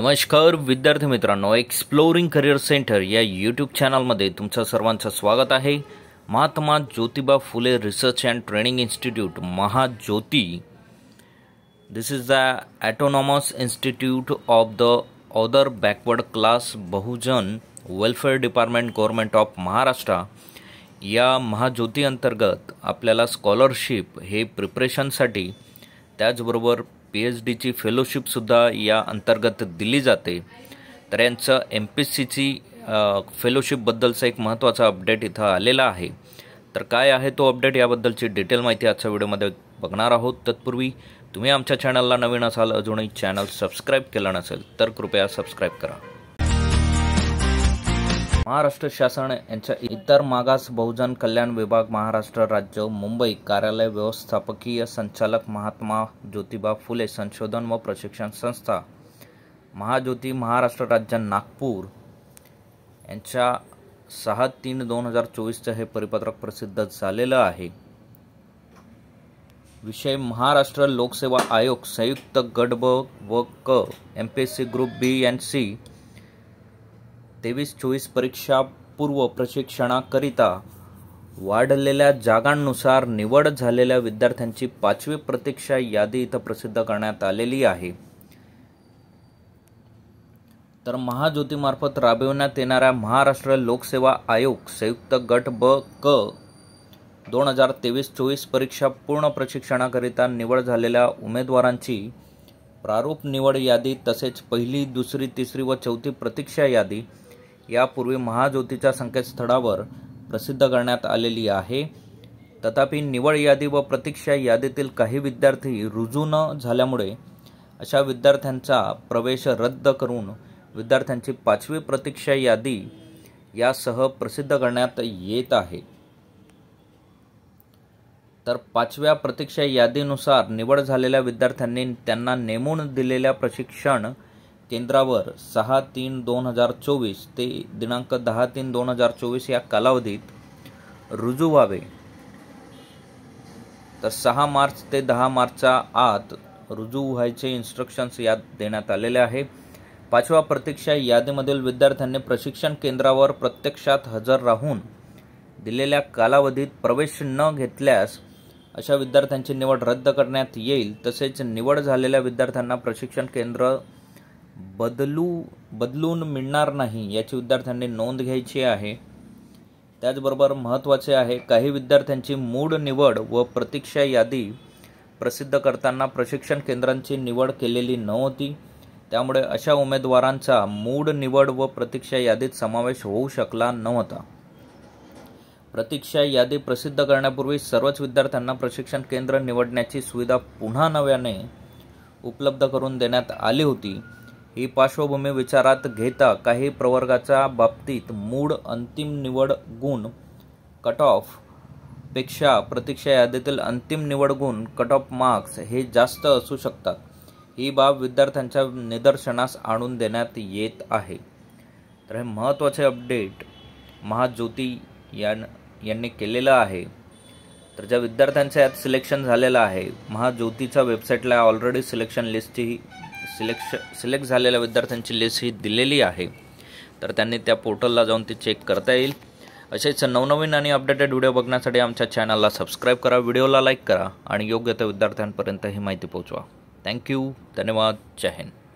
नमस्कार विद्यार्थी मित्रांनो एक्सप्लोरिंग करिअर सेंटर या यूट्यूब चॅनलमध्ये तुमचं सर्वांचं स्वागत आहे Mahatma Jyotiba Phule research and training institute Mahajyoti this is the autonomous institute of the other backward class Bahujan welfare department government of Maharashtra या महाज्योती अंतर्गत आपल्याला स्कॉलरशिप हे प्रिपरेशनसाठी त्याचबरोबर पी एच डीची फेलोशिपसुद्धा या अंतर्गत दिली जाते तर यांचं एम पी सीची फेलोशिपबद्दलचा एक महत्त्वाचा अपडेट इथं आलेला आहे तर काय आहे तो अपडेट याबद्दलची डिटेल माहिती आजच्या व्हिडिओमध्ये बघणार आहोत तत्पूर्वी तुम्ही आमच्या चॅनलला नवीन असाल अजूनही चॅनल सबस्क्राईब केलं नसेल तर कृपया सबस्क्राईब करा महाराष्ट्र शासन यांच्या इतर मागास बहुजन कल्याण विभाग महाराष्ट्र राज्य मुंबई कार्यालय व्यवस्थापकीय संचालक महात्मा ज्योतिबा फुले संशोधन व प्रशिक्षण संस्था महाज्योती महाराष्ट्र राज्य नागपूर यांच्या सहा तीन दोन हजार चोवीसचं हे परिपत्रक प्रसिद्ध झालेलं आहे विषय महाराष्ट्र लोकसेवा आयोग संयुक्त गट ब व क M P S C group B and C तेवीस चोवीस परीक्षा पूर्व प्रशिक्षणाकरिता वाढलेल्या जागांनुसार निवड झालेल्या विद्यार्थ्यांची पाचवी प्रतीक्षा यादी इथं प्रसिद्ध करण्यात आलेली आहे तर महाज्योतीमार्फत राबविण्यात येणाऱ्या महाराष्ट्र लोकसेवा आयोग संयुक्त गट ब क दोन हजार तेवीस चोवीस परीक्षा पूर्ण प्रशिक्षणाकरिता निवड झालेल्या उमेदवारांची प्रारूप निवड यादी तसेच पहिली दुसरी तिसरी व चौथी प्रतीक्षा यादी यापूर्वी महाज्योतीच्या संकेतस्थळावर प्रसिद्ध करण्यात आलेली आहे तथापि निवड यादी व प्रतीक्षा यादीतील काही विद्यार्थी रुजू न झाल्यामुळे अशा विद्यार्थ्यांचा प्रवेश रद्द करून विद्यार्थ्यांची पाचवी प्रतीक्षा यादी यासह प्रसिद्ध करण्यात येत आहे तर पाचव्या प्रतीक्षा यादीनुसार निवड झालेल्या विद्यार्थ्यांनी त्यांना नेमून दिलेल्या प्रशिक्षण केंद्रावर सहा तीन दोन हजार चोवीस ते दिनांक दहा तीन दोन हजार चोवीस या कालावधीत रुजू व्हावे तर सहा मार्च ते दहा मार्चच्या आत रुजू व्हायचे इन्स्ट्रक्शन्स यात देण्यात आलेले आहे पाचवा प्रतीक्षा यादीमधील विद्यार्थ्यांनी प्रशिक्षण केंद्रावर प्रत्यक्षात हजर राहून दिलेल्या कालावधीत प्रवेश न घेतल्यास अशा विद्यार्थ्यांची निवड रद्द करण्यात येईल तसेच निवड झालेल्या विद्यार्थ्यांना प्रशिक्षण केंद्र बदलू बदलून मिळणार नाही याची विद्यार्थ्यांनी नोंद घ्यायची आहे त्याचबरोबर महत्त्वाचे आहे काही विद्यार्थ्यांची मूळ निवड व प्रतीक्षा यादी प्रसिद्ध करताना प्रशिक्षण केंद्रांची निवड केलेली नव्हती त्यामुळे अशा उमेदवारांचा मूळ निवड व प्रतीक्षा यादीत समावेश होऊ शकला नव्हता प्रतीक्षा यादी प्रसिद्ध करण्यापूर्वी सर्वच विद्यार्थ्यांना प्रशिक्षण केंद्र निवडण्याची सुविधा पुन्हा नव्याने उपलब्ध करून देण्यात आली होती ही पार्श्वभूमी विचारात घेता काही प्रवर्गाच्या बाबतीत मूळ अंतिम निवड गुण कट ऑफ पेक्षा प्रतीक्षा यादीतील अंतिम निवड गुण कट ऑफ मार्क्स हे जास्त असू शकतात ही बाब विद्यार्थ्यांच्या निदर्शनास आणून देण्यात येत आहे तर हे महत्त्वाचे अपडेट महाज्योती यांनी केलेलं आहे तर ज्या विद्यार्थ्यांचं यात सिलेक्शन झालेलं आहे महाज्योतीच्या वेबसाईटला ऑलरेडी सिलेक्शन लिस्टची सिलेक्श सिलेक्ट झालेल्या विद्यार्थ्यांची लिस्ट ही दिलेली आहे तर त्यांनी त्या पोर्टलला जाऊन ती चेक करता येईल असेच नवनवीन आणि अपडेटेड व्हिडिओ बघण्यासाठी आमच्या चॅनलला सबस्क्राईब करा व्हिडिओला लाईक करा आणि योग्य त्या विद्यार्थ्यांपर्यंत ही माहिती पोहोचवा थँक्यू धन्यवाद जय हिंद